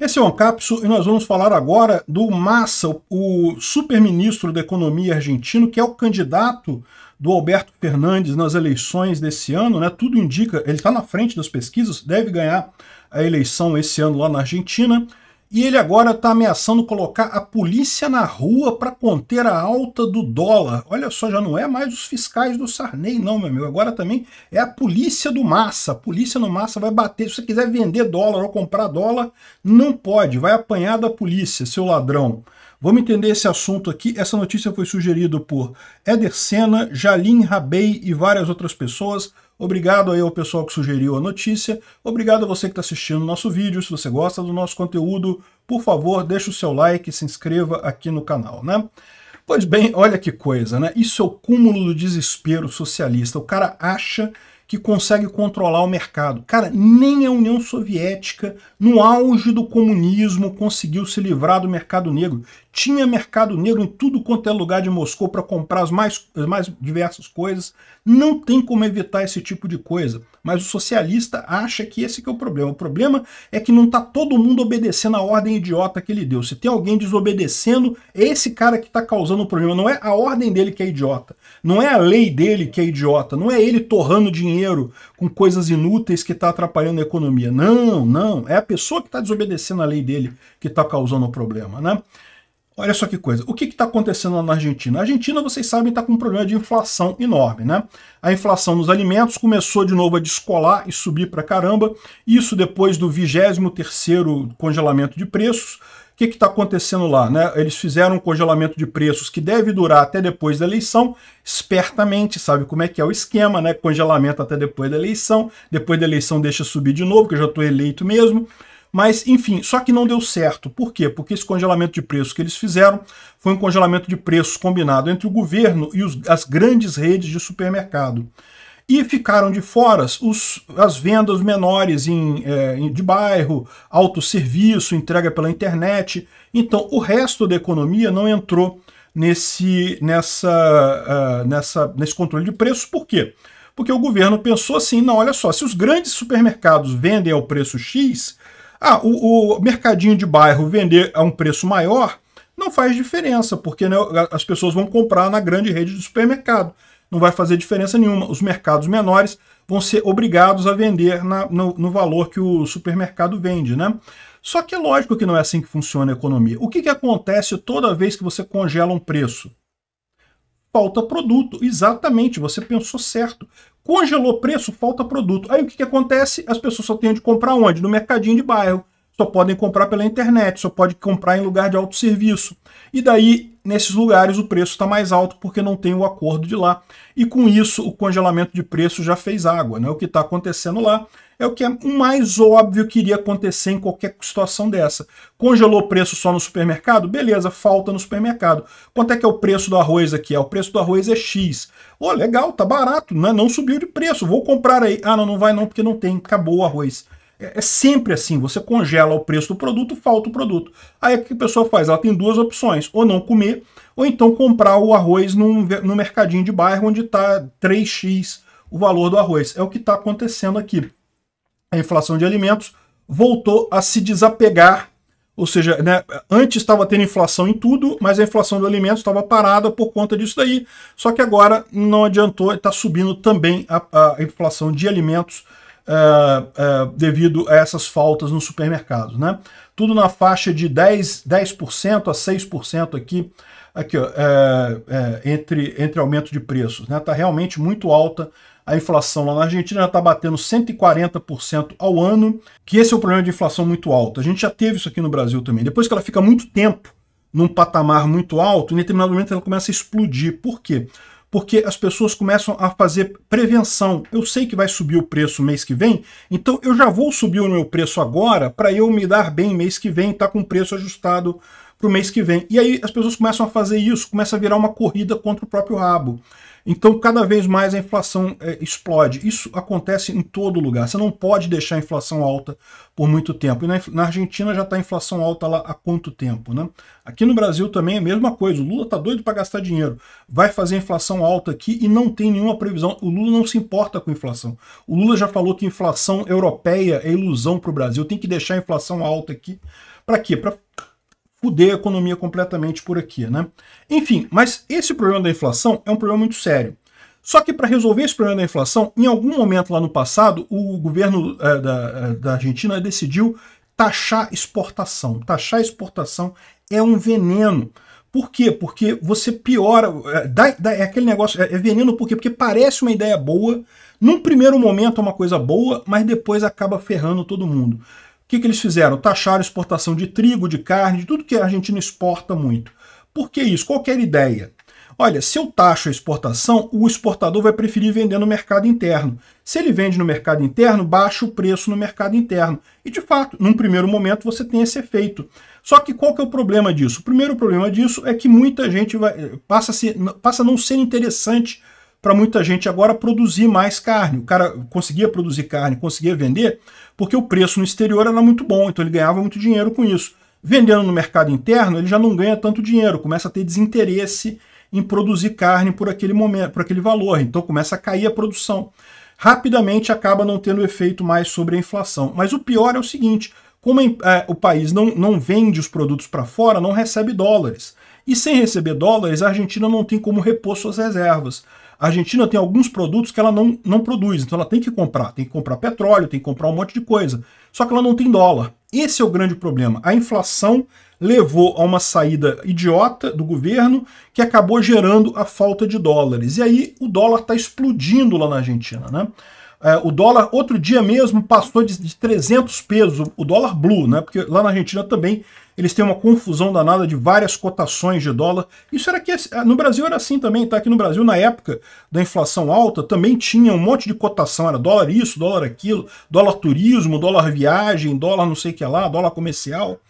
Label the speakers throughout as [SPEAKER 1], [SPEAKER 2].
[SPEAKER 1] Esse é o Ancapsu e nós vamos falar agora do Massa, o super-ministro da Economia argentino, que é o candidato do Alberto Fernandes nas eleições desse ano, né? Tudo indica, ele está na frente das pesquisas, deve ganhar a eleição esse ano lá na Argentina. E ele agora está ameaçando colocar a polícia na rua para conter a alta do dólar. Olha só, já não é mais os fiscais do Sarney, não, meu amigo. Agora também é a polícia do massa. A polícia no massa vai bater. Se você quiser vender dólar ou comprar dólar, não pode. Vai apanhar da polícia, seu ladrão. Vamos entender esse assunto aqui. Essa notícia foi sugerida por Eder Senna, Jalim Rabei e várias outras pessoas. Obrigado aí ao pessoal que sugeriu a notícia. Obrigado a você que está assistindo o nosso vídeo. Se você gosta do nosso conteúdo, por favor, deixe o seu like e se inscreva aqui no canal, né? Pois bem, olha que coisa, né? Isso é o cúmulo do desespero socialista. O cara acha que consegue controlar o mercado. Cara, nem a União Soviética, no auge do comunismo, conseguiu se livrar do mercado negro. Tinha mercado negro em tudo quanto é lugar de Moscou para comprar as mais, as mais diversas coisas. Não tem como evitar esse tipo de coisa. Mas o socialista acha que esse que é o problema. O problema é que não está todo mundo obedecendo a ordem idiota que ele deu. Se tem alguém desobedecendo, é esse cara que está causando o problema. Não é a ordem dele que é idiota. Não é a lei dele que é idiota. Não é ele torrando dinheiro com coisas inúteis que está atrapalhando a economia. Não, não. É a pessoa que está desobedecendo a lei dele que está causando o problema, né? Olha só que coisa. O que está acontecendo lá na Argentina? A Argentina, vocês sabem, está com um problema de inflação enorme, né? A inflação nos alimentos começou de novo a descolar e subir para caramba. Isso depois do 23º congelamento de preços. O que está acontecendo lá? Né? Eles fizeram um congelamento de preços que deve durar até depois da eleição, espertamente, sabe como é que é o esquema, né? Congelamento até depois da eleição, depois da eleição deixa subir de novo, que eu já estou eleito mesmo. Mas, enfim, só que não deu certo. Por quê? Porque esse congelamento de preços que eles fizeram foi um congelamento de preços combinado entre o governo e os, as grandes redes de supermercado. E ficaram de fora os, as vendas menores em, é, de bairro, autosserviço, entrega pela internet. Então, o resto da economia não entrou nesse, nessa, uh, nessa, nesse controle de preços. Por quê? Porque o governo pensou assim: não, olha só, se os grandes supermercados vendem ao preço X, ah, o, o mercadinho de bairro vender a um preço maior não faz diferença, porque né, as pessoas vão comprar na grande rede do supermercado. Não vai fazer diferença nenhuma. Os mercados menores vão ser obrigados a vender na, no, no, valor que o supermercado vende, né? Só que é lógico que não é assim que funciona a economia. O que, que acontece toda vez que você congela um preço? falta produto. Exatamente, você pensou certo. Congelou preço, falta produto. Aí o que, que acontece? As pessoas só têm de comprar onde? No mercadinho de bairro só podem comprar pela internet, só pode comprar em lugar de autosserviço. E daí, nesses lugares, o preço está mais alto porque não tem o acordo de lá. E com isso, o congelamento de preço já fez água. Né? O que está acontecendo lá é o que é o mais óbvio que iria acontecer em qualquer situação dessa. Congelou o preço só no supermercado? Beleza, falta no supermercado. Quanto é que é o preço do arroz aqui? É, o preço do arroz é X. oh, legal, tá barato, né? não subiu de preço, vou comprar aí. Ah, não, não vai não, porque não tem, acabou o arroz. É, é, sempre assim, você congela o preço do produto, falta o produto. Aí o que a pessoa faz? Ela tem duas opções, ou não comer, ou então comprar o arroz num, num mercadinho de bairro onde está 3x o valor do arroz. É o que está acontecendo aqui. A inflação de alimentos voltou a se desapegar ou seja, né, antes estava tendo inflação em tudo, mas a inflação do alimento estava parada por conta disso daí. Só que agora não adiantou, está subindo também a, a inflação de alimentos uh, uh, devido a essas faltas nos supermercados. Né? Tudo na faixa de 10%, 10 a 6% aqui, aqui ó, é, é, entre, entre aumento de preços. Está né? Tá realmente muito alta a inflação lá na Argentina está batendo 140% ao ano, que esse é o problema de inflação muito alta. A gente já teve isso aqui no Brasil também. Depois que ela fica muito tempo num patamar muito alto, em determinado momento ela começa a explodir. Por quê? porque as pessoas começam a fazer prevenção. Eu sei que vai subir o preço mês que vem, então eu já vou subir o meu preço agora para eu me dar bem mês que vem, estar tá com o preço ajustado para o mês que vem. E aí as pessoas começam a fazer isso, começa a virar uma corrida contra o próprio rabo. Então, cada vez mais a inflação é, explode. Isso acontece em todo lugar. Você não pode deixar a inflação alta por muito tempo. E na, na Argentina já está a inflação alta lá há quanto tempo? Né? Aqui no Brasil também é a mesma coisa. O Lula está doido para gastar dinheiro. Vai fazer inflação alta aqui e não tem nenhuma previsão. O Lula não se importa com inflação. O Lula já falou que inflação europeia é ilusão para o Brasil. Tem que deixar a inflação alta aqui. Para quê? Para fuder a economia completamente por aqui, né? Enfim, mas esse problema da inflação é um problema muito sério. Só que para resolver esse problema da inflação, em algum momento lá no passado, o governo é, da, eh, da Argentina decidiu taxar exportação. Taxar exportação é um veneno. Por quê? Porque você piora. É, dá, dá, é aquele negócio. É, é veneno por quê? Porque parece uma ideia boa. Num primeiro momento é uma coisa boa, mas depois acaba ferrando todo mundo que, que eles fizeram? Taxaram exportação de trigo, de carne, de tudo que a Argentina exporta muito. Por que isso? Qualquer ideia. Olha, se eu taxo a exportação, o exportador vai preferir vender no mercado interno. Se ele vende no mercado interno, baixa o preço no mercado interno. E de fato, num primeiro momento você tem esse efeito. Só que qual que é o problema disso? O primeiro problema disso é que muita gente vai, eh, passa, a ser, passa a não ser interessante para muita gente agora produzir mais carne. O cara conseguia produzir carne, conseguia vender, porque o preço no exterior era muito bom, então ele ganhava muito dinheiro com isso. Vendendo no mercado interno, ele já não ganha tanto dinheiro, começa a ter desinteresse em produzir carne por aquele momento, por aquele valor, então começa a cair a produção. Rapidamente acaba não tendo efeito mais sobre a inflação. Mas o pior é o seguinte: como é, o país não, não vende os produtos para fora, não recebe dólares. E sem receber dólares, a Argentina não tem como repor suas reservas. A Argentina tem alguns produtos que ela não, não produz, então ela tem que comprar. Tem que comprar petróleo, tem que comprar um monte de coisa. Só que ela não tem dólar. Esse é o grande problema. A inflação levou a uma saída idiota do governo que acabou gerando a falta de dólares. E aí o dólar está explodindo lá na Argentina, né? É, o dólar, outro dia mesmo, passou de, de 300 pesos, o dólar blue, né? Porque lá na Argentina também eles têm uma confusão danada de várias cotações de dólar. Isso era que é, no Brasil era assim também, tá? Aqui no Brasil, na época da inflação alta, também tinha um monte de cotação, era dólar isso, dólar aquilo, dólar turismo, dólar viagem, dólar não sei o que lá, dólar comercial.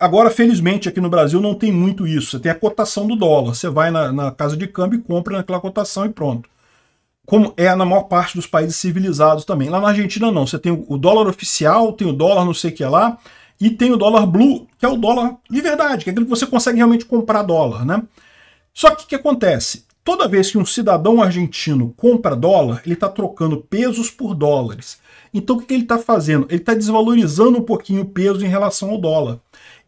[SPEAKER 1] Agora, felizmente, aqui no Brasil não tem muito isso. Você tem a cotação do dólar. Você vai na, na casa de câmbio e compra naquela cotação e pronto como é na maior parte dos países civilizados também. Lá na Argentina não, você tem o dólar oficial, tem o dólar não sei o que lá, e tem o dólar blue, que é o dólar de verdade, que é aquilo que você consegue realmente comprar dólar, né? Só que o que acontece? Toda vez que um cidadão argentino compra dólar, ele está trocando pesos por dólares. Então o que, que ele está fazendo? Ele está desvalorizando um pouquinho o peso em relação ao dólar.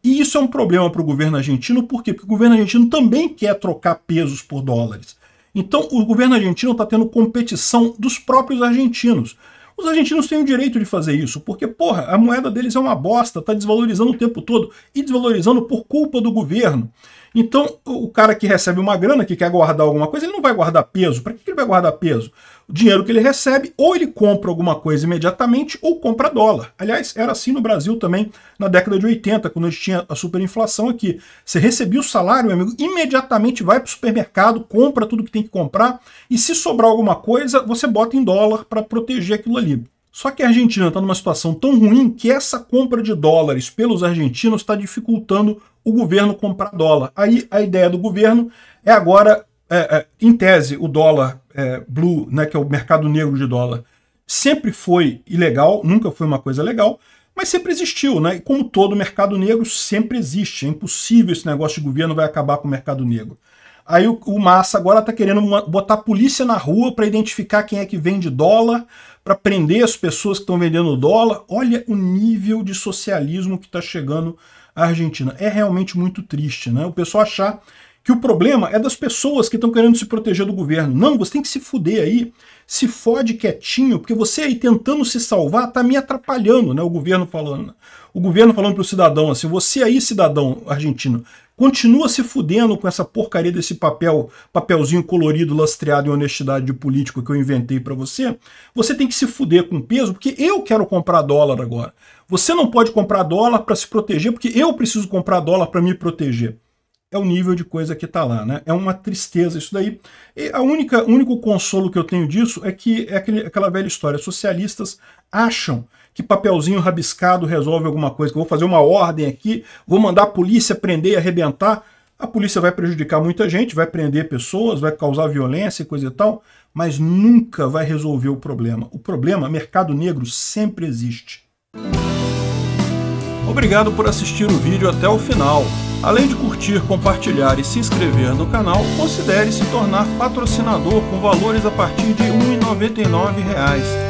[SPEAKER 1] E isso é um problema para o governo argentino, por quê? Porque o governo argentino também quer trocar pesos por dólares. Então, o governo argentino está tendo competição dos próprios argentinos. Os argentinos têm o direito de fazer isso, porque, porra, a moeda deles é uma bosta, está desvalorizando o tempo todo e desvalorizando por culpa do governo. Então, o cara que recebe uma grana, que quer guardar alguma coisa, ele não vai guardar peso. Para que ele vai guardar peso? O dinheiro que ele recebe, ou ele compra alguma coisa imediatamente, ou compra dólar. Aliás, era assim no Brasil também na década de 80, quando a gente tinha a superinflação aqui. Você recebia o salário, meu amigo, imediatamente vai para o supermercado, compra tudo que tem que comprar, e se sobrar alguma coisa, você bota em dólar para proteger aquilo ali. Só que a Argentina está numa situação tão ruim que essa compra de dólares pelos argentinos está dificultando o governo comprar dólar. Aí a ideia do governo é agora, é, é, em tese, o dólar é, blue, né, que é o mercado negro de dólar, sempre foi ilegal, nunca foi uma coisa legal, mas sempre existiu, né? E como todo mercado negro sempre existe, é impossível esse negócio de governo vai acabar com o mercado negro. Aí o, o Massa agora está querendo uma, botar polícia na rua para identificar quem é que vende dólar, para prender as pessoas que estão vendendo dólar. Olha o nível de socialismo que está chegando à Argentina. É realmente muito triste, né? O pessoal achar que o problema é das pessoas que estão querendo se proteger do governo. Não, você tem que se fuder aí, se fode quietinho, porque você aí tentando se salvar está me atrapalhando, né? O governo falando. O governo falando para o cidadão assim, você aí, cidadão argentino, continua se fudendo com essa porcaria desse papel, papelzinho colorido, lastreado em honestidade de político que eu inventei para você, você tem que se fuder com peso, porque eu quero comprar dólar agora. Você não pode comprar dólar para se proteger, porque eu preciso comprar dólar para me proteger. É o nível de coisa que está lá, né? É uma tristeza isso daí. E a única único consolo que eu tenho disso é que é aquele, aquela velha história. Socialistas acham que papelzinho rabiscado resolve alguma coisa, que eu vou fazer uma ordem aqui, vou mandar a polícia prender e arrebentar. A polícia vai prejudicar muita gente, vai prender pessoas, vai causar violência e coisa e tal, mas nunca vai resolver o problema. O problema, mercado negro, sempre existe. Obrigado por assistir o vídeo até o final. Além de curtir, compartilhar e se inscrever no canal, considere se tornar patrocinador com valores a partir de R$ 1,99